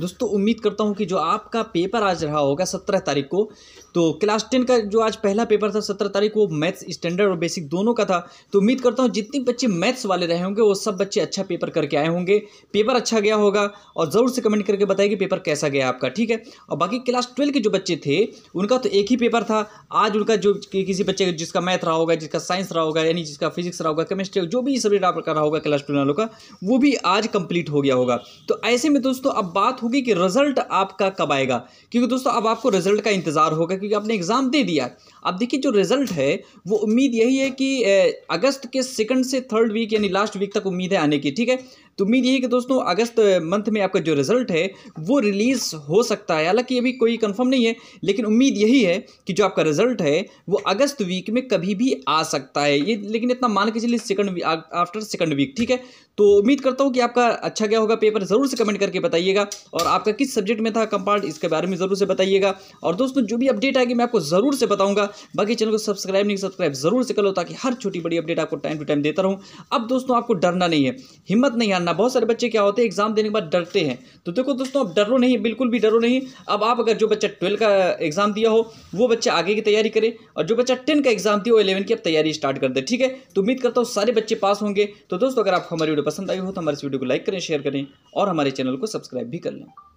दोस्तों उम्मीद करता हूँ कि जो आपका पेपर आज रहा होगा सत्रह तारीख को तो क्लास टेन का जो आज पहला पेपर था सत्रह तारीख को मैथ्स स्टैंडर्ड और बेसिक दोनों का था तो उम्मीद करता हूँ जितने बच्चे मैथ्स वाले रहे होंगे वो सब बच्चे अच्छा पेपर करके आए होंगे पेपर अच्छा गया होगा और ज़रूर से कमेंट करके बताइए कि पेपर कैसा गया आपका ठीक है और बाकी क्लास ट्वेल्व के जो बच्चे थे उनका तो एक ही पेपर था आज उनका जो किसी बच्चे जिसका मैथ रहा होगा जिसका साइंस रहा होगा यानी जिसका फिजिक्स रहा होगा केमिस्ट्री जो भी सब्जेक्ट आपका रहा होगा क्लास ट्वेल्व वालों का वो भी आज कंप्लीट हो गया होगा तो ऐसे में दोस्तों अब बात हो होगी कि रिजल्ट आपका कब आएगा क्योंकि दोस्तों अब आपको रिजल्ट का इंतज़ार होगा क्योंकि आपने एग्ज़ाम दे दिया अब देखिए जो रिजल्ट है वो उम्मीद यही है कि अगस्त के सेकंड से थर्ड वीक यानी लास्ट वीक तक उम्मीद है आने की ठीक है तो उम्मीद यही कि दोस्तों अगस्त मंथ में आपका जो रिज़ल्ट है वो रिलीज़ हो सकता है हालांकि अभी कोई कंफर्म नहीं है लेकिन उम्मीद यही है कि जो आपका रिज़ल्ट है वो अगस्त वीक में कभी भी आ सकता है ये लेकिन इतना मान के चलिए सेकंड आफ्टर सेकंड वीक ठीक है तो उम्मीद करता हूँ कि आपका अच्छा क्या होगा पेपर ज़रूर से कमेंट करके बताइएगा और आपका किस सब्जेक्ट में था कंपार्ट इसके बारे में ज़रूर से बताइएगा और दोस्तों जो भी अपडेट आएगी मैं आपको ज़रूर से बताऊंगा बाकी चैनल को सब्सक्राइब नहीं सब्सक्राइब ज़रूर से कर लो ताकि हर छोटी बड़ी अपडेट आपको टाइम टू टाइम देता रहूँ अब दोस्तों आपको डरना नहीं है हिम्मत नहीं हारना करना बहुत सारे बच्चे क्या होते हैं एग्ज़ाम देने के बाद डरते हैं तो देखो दोस्तों आप डरो नहीं बिल्कुल भी डरो नहीं अब आप अगर जो बच्चा ट्वेल्व का एग्ज़ाम दिया हो वो बच्चा आगे की तैयारी करे और जो बच्चा टेन का एग्ज़ाम दिया हो इलेवन की अब तैयारी स्टार्ट कर दे ठीक है तो उम्मीद करता हूँ सारे बच्चे पास होंगे तो दोस्तों अगर आपको हमारी वीडियो पसंद आई हो तो हमारे इस वीडियो को लाइक करें शेयर करें और हमारे चैनल को सब्सक्राइब भी कर लें